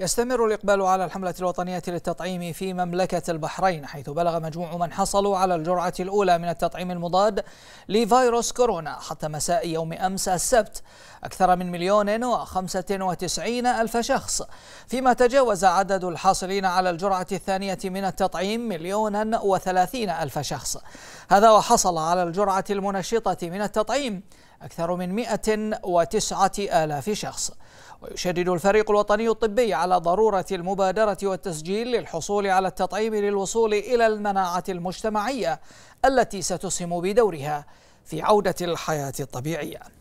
يستمر الإقبال على الحملة الوطنية للتطعيم في مملكة البحرين حيث بلغ مجموع من حصلوا على الجرعة الأولى من التطعيم المضاد لفيروس كورونا حتى مساء يوم أمس السبت أكثر من مليون وخمسة وتسعين ألف شخص فيما تجاوز عدد الحاصلين على الجرعة الثانية من التطعيم مليون وثلاثين ألف شخص هذا وحصل على الجرعة المنشطة من التطعيم أكثر من 109 آلاف شخص ويشدد الفريق الوطني الطبي على ضرورة المبادرة والتسجيل للحصول على التطعيم للوصول إلى المناعة المجتمعية التي ستسهم بدورها في عودة الحياة الطبيعية